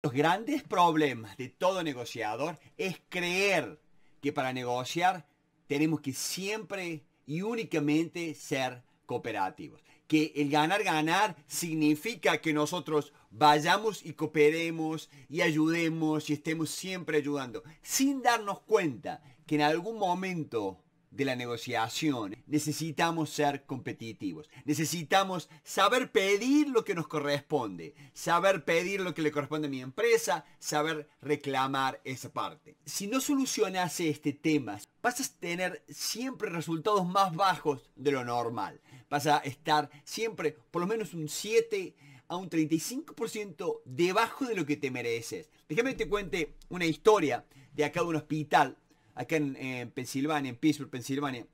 Los grandes problemas de todo negociador es creer que para negociar tenemos que siempre y únicamente ser cooperativos. Que el ganar, ganar significa que nosotros vayamos y cooperemos y ayudemos y estemos siempre ayudando, sin darnos cuenta que en algún momento de la negociación, necesitamos ser competitivos, necesitamos saber pedir lo que nos corresponde, saber pedir lo que le corresponde a mi empresa, saber reclamar esa parte. Si no solucionas este tema, vas a tener siempre resultados más bajos de lo normal. Vas a estar siempre por lo menos un 7 a un 35% debajo de lo que te mereces. Déjame que te cuente una historia de acá de un hospital acá en, Pensilvania, en Pittsburgh, Pensilvania,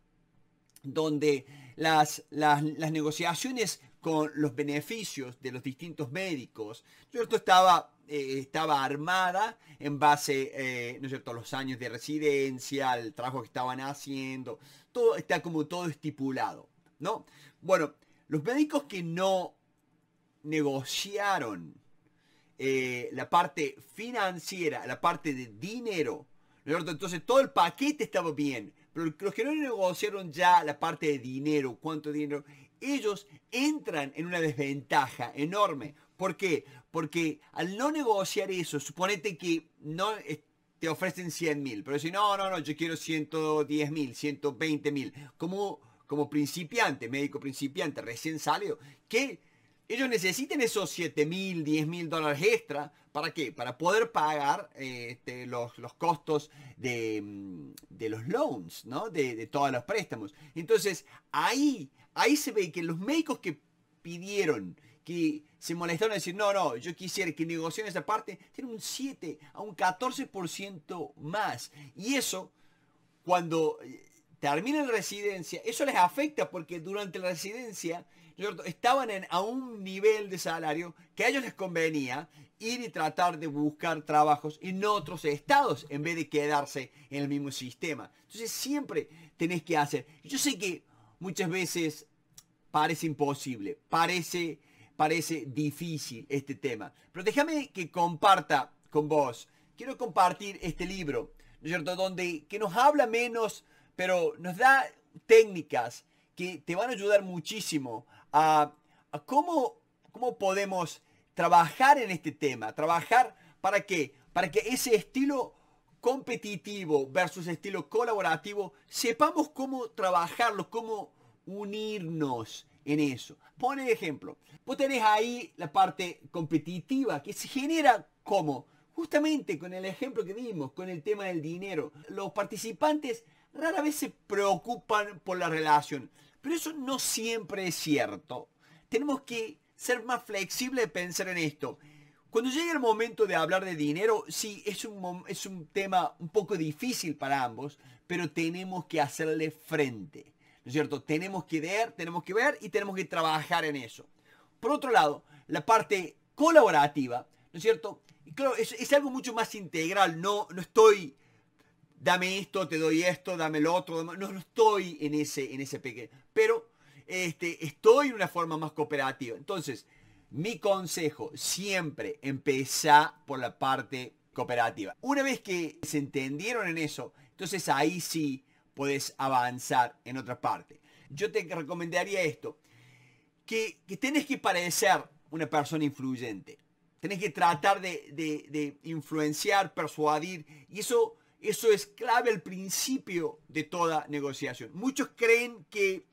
donde las, las, negociaciones con los beneficios de los distintos médicos, ¿cierto? Estaba, eh, estaba armada en base, eh, ¿no es cierto?, a los años de residencia, al trabajo que estaban haciendo, todo está como todo estipulado, ¿no? Bueno, los médicos que no negociaron eh, la parte financiera, la parte de dinero entonces todo el paquete estaba bien, pero los que no negociaron ya la parte de dinero, cuánto dinero, ellos entran en una desventaja enorme. ¿Por qué? Porque al no negociar eso, suponete que no te ofrecen 100 mil, pero si no, no, no, yo quiero 110 mil, 120 mil, como, como principiante, médico principiante, recién salido, ¿qué? ellos necesitan esos 7 mil, 10 mil dólares extra. ¿Para qué? Para poder pagar eh, este, los, costos mm, de, los loans, ¿no? De, todos los préstamos. Entonces, ahí, ahí se ve que los médicos que pidieron, que se molestaron a decir, no, no, yo quisiera que negocien esa parte, tienen un 7 a un 14% más. Y eso, cuando eh, termina terminan residencia, eso les afecta porque durante la residencia estaban a un nivel de salario que a ellos les convenía ir y tratar de buscar trabajos en otros estados en vez de quedarse en el mismo sistema. Entonces siempre tenés que hacer. Yo sé que muchas veces parece imposible, parece, parece difícil este tema, pero déjame que comparta con vos. Quiero compartir este libro, ¿no es cierto? Donde que nos habla menos, pero nos da técnicas que te van a ayudar muchísimo a, cómo, podemos trabajar en este tema, trabajar para qué, para que ese estilo competitivo versus estilo colaborativo, sepamos cómo trabajarlo, cómo unirnos en eso. Pon el ejemplo. Vos tenés ahí la parte competitiva que se genera como justamente con el ejemplo que dimos, con el tema del dinero. Los participantes rara vez se preocupan por la relación. Pero eso no siempre es cierto. Tenemos que ser más flexibles de pensar en esto. Cuando llega el momento de hablar de dinero, sí, es un, es un tema un poco difícil para ambos, pero tenemos que hacerle frente. ¿No es cierto? Tenemos que ver, tenemos que ver y tenemos que trabajar en eso. Por otro lado, la parte colaborativa, ¿no es cierto? claro, es, es algo mucho más integral, no, no estoy dame esto, te doy esto, dame lo otro. No, estoy en ese, en ese pequeño. Pero este, estoy en una forma más cooperativa. Entonces, mi consejo, siempre empieza por la parte cooperativa. Una vez que se entendieron en eso, entonces ahí sí puedes avanzar en otra parte. Yo te recomendaría esto, que, que tenés que parecer una persona influyente. Tenés que tratar de, de influenciar, persuadir, y eso eso es clave al principio de toda negociación. Muchos creen que,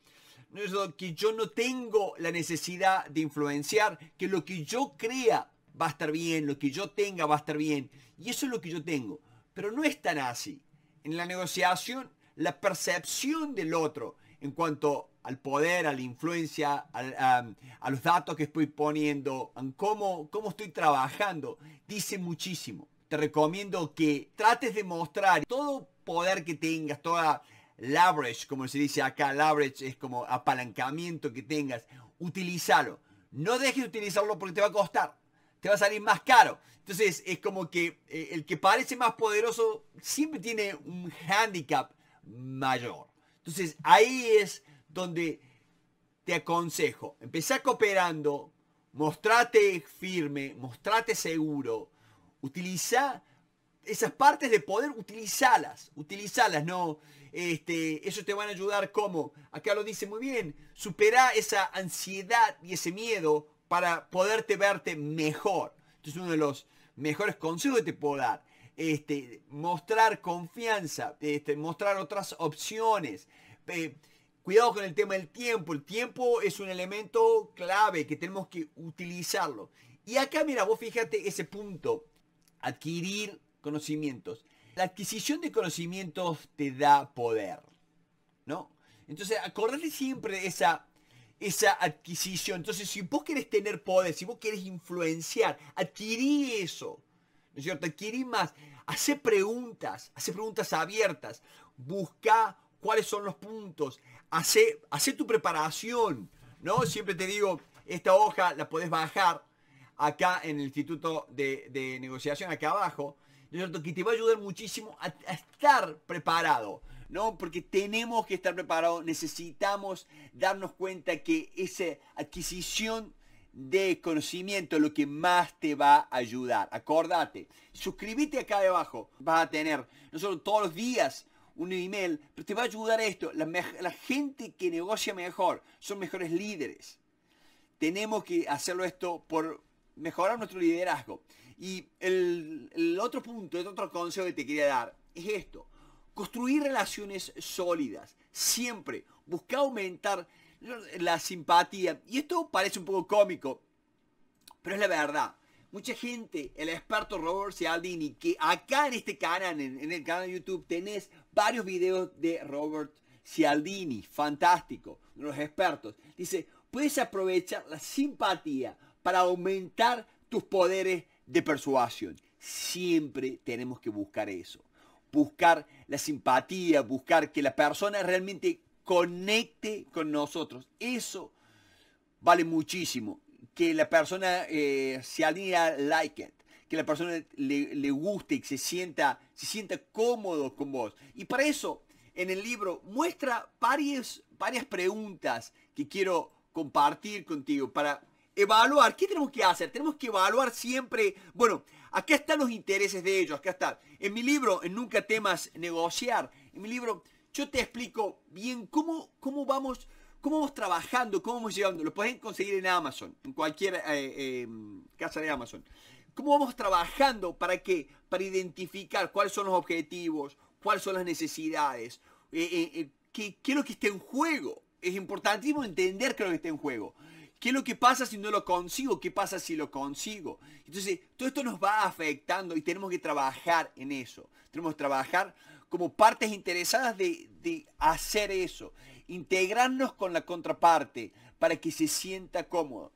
que yo no tengo la necesidad de influenciar, que lo que yo crea va a estar bien, lo que yo tenga va a estar bien. Y eso es lo que yo tengo. Pero no es tan así. En la negociación, la percepción del otro en cuanto al poder, a la influencia, a, los datos que estoy poniendo, a cómo, cómo estoy trabajando, dice muchísimo te recomiendo que trates de mostrar todo poder que tengas, toda leverage, como se dice acá, leverage es como apalancamiento que tengas, utilízalo. No dejes de utilizarlo porque te va a costar, te va a salir más caro. Entonces es como que eh, el que parece más poderoso siempre tiene un handicap mayor. Entonces ahí es donde te aconsejo, empecé cooperando, mostrate firme, mostrate seguro, Utiliza esas partes de poder, utilizalas, utilizalas, no, este, eso te van a ayudar como, acá lo dice muy bien, supera esa ansiedad y ese miedo para poderte verte mejor. Entonces este uno de los mejores consejos que te puedo dar, este, mostrar confianza, este, mostrar otras opciones. cuidado con el tema del tiempo, el tiempo es un elemento clave que tenemos que utilizarlo. Y acá, mira, vos fíjate ese punto adquirir conocimientos. La adquisición de conocimientos te da poder, ¿no? Entonces, acordarle siempre esa, esa adquisición. Entonces, si vos querés tener poder, si vos querés influenciar, adquirí eso, ¿no es cierto? Adquirí más, hace preguntas, hace preguntas abiertas, busca cuáles son los puntos, hace, tu preparación, ¿no? Siempre te digo, esta hoja la podés bajar, acá en el Instituto de, Negociación, acá abajo, ¿no que te va a ayudar muchísimo a, estar preparado. ¿no? Porque tenemos que estar preparados, necesitamos darnos cuenta que esa adquisición de conocimiento es lo que más te va a ayudar. Acordate, suscríbete acá abajo, vas a tener nosotros todos los días un email, pero te va a ayudar esto. la gente que negocia mejor son mejores líderes. Tenemos que hacerlo esto por mejorar nuestro liderazgo. Y el, otro punto, el otro consejo que te quería dar es esto. Construir relaciones sólidas. Siempre. Busca aumentar la simpatía. Y esto parece un poco cómico, pero es la verdad. Mucha gente, el experto Robert Cialdini, que acá en este canal, en, el canal de YouTube, tenés varios videos de Robert Cialdini, fantástico, de los expertos. Dice, puedes aprovechar la simpatía para aumentar tus poderes de persuasión. Siempre tenemos que buscar eso. Buscar la simpatía, buscar que la persona realmente conecte con nosotros. Eso vale muchísimo. Que la persona eh, se alinea like it. Que la persona le, guste y se sienta, se sienta cómodo con vos. Y para eso, en el libro muestra varias, varias preguntas que quiero compartir contigo para evaluar, ¿qué tenemos que hacer? Tenemos que evaluar siempre, bueno, acá están los intereses de ellos, acá está. En mi libro, en Nunca temas negociar, en mi libro yo te explico bien cómo, cómo vamos cómo vamos trabajando, cómo vamos llegando. Lo pueden conseguir en Amazon, en cualquier eh, eh, casa de Amazon. ¿Cómo vamos trabajando para qué? Para identificar cuáles son los objetivos, cuáles son las necesidades, eh, qué, es lo que está en juego. Es importantísimo entender qué es lo que está en juego. ¿Qué es lo que pasa si no lo consigo? ¿Qué pasa si lo consigo? Entonces, todo esto nos va afectando y tenemos que trabajar en eso. Tenemos que trabajar como partes interesadas de, hacer eso. Integrarnos con la contraparte para que se sienta cómodo.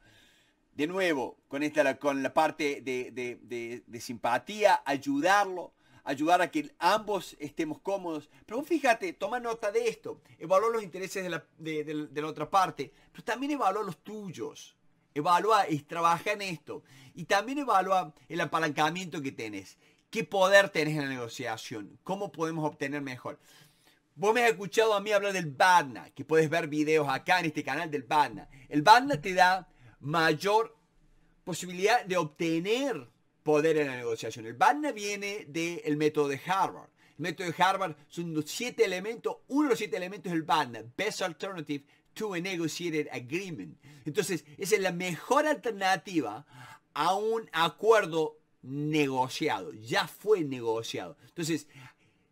De nuevo, con, esta, con la parte de, de simpatía, ayudarlo, ayudar a que ambos estemos cómodos. Pero fíjate, toma nota de esto, evalúa los intereses de la, otra parte, pero también evalúa los tuyos. Evalúa y trabaja en esto. Y también evalúa el apalancamiento que tenés. ¿Qué poder tenés en la negociación? ¿Cómo podemos obtener mejor? Vos me has escuchado a mí hablar del BADNA, que puedes ver videos acá en este canal del BADNA. El BADNA te da mayor posibilidad de obtener poder en la negociación. El BATNA viene del método de Harvard. El método de Harvard son los siete elementos, uno de los siete elementos es el BATNA, Best Alternative to a Negotiated Agreement. Entonces, esa es la mejor alternativa a un acuerdo negociado, ya fue negociado. Entonces,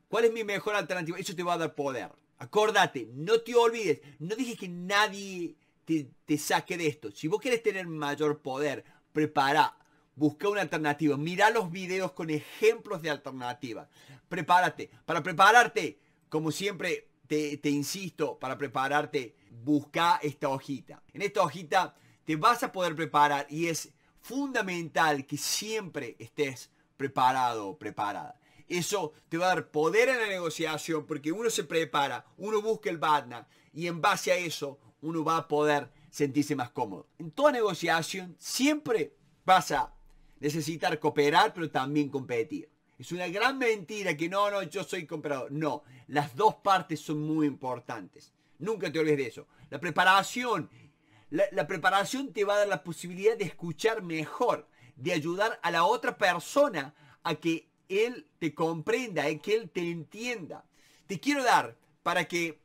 ¿cuál es mi mejor alternativa? Eso te va a dar poder. Acordate, no te olvides, no dije que nadie te, saque de esto. Si vos quieres tener mayor poder, prepara Busca una alternativa. Mira los videos con ejemplos de alternativas Prepárate. Para prepararte, como siempre te, insisto, para prepararte, busca esta hojita. En esta hojita te vas a poder preparar y es fundamental que siempre estés preparado preparada. Eso te va a dar poder en la negociación porque uno se prepara, uno busca el BATNA y en base a eso uno va a poder sentirse más cómodo. En toda negociación siempre vas a necesitar cooperar, pero también competir. Es una gran mentira que no, no, yo soy comprador. No, las dos partes son muy importantes. Nunca te olvides de eso. La preparación, la, preparación te va a dar la posibilidad de escuchar mejor, de ayudar a la otra persona a que él te comprenda, a que él te entienda. Te quiero dar para que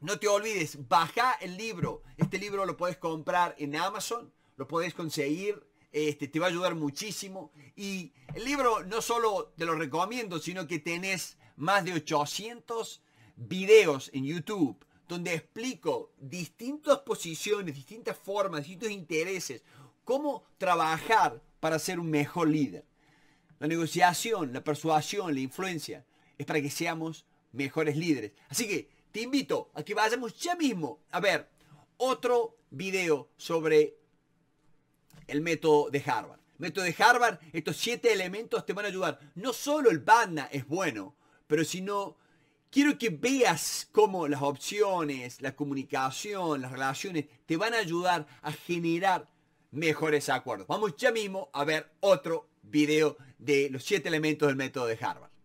no te olvides, baja el libro. Este libro lo puedes comprar en Amazon, lo puedes conseguir este, te va a ayudar muchísimo. Y el libro no solo te lo recomiendo, sino que tenés más de 800 videos en YouTube donde explico distintas posiciones, distintas formas, distintos intereses, cómo trabajar para ser un mejor líder. La negociación, la persuasión, la influencia, es para que seamos mejores líderes. Así que te invito a que vayamos ya mismo a ver otro video sobre el método de Harvard. Método de Harvard, estos siete elementos te van a ayudar. No solo el BANA es bueno, pero sino quiero que veas cómo las opciones, la comunicación, las relaciones te van a ayudar a generar mejores acuerdos. Vamos ya mismo a ver otro video de los siete elementos del método de Harvard.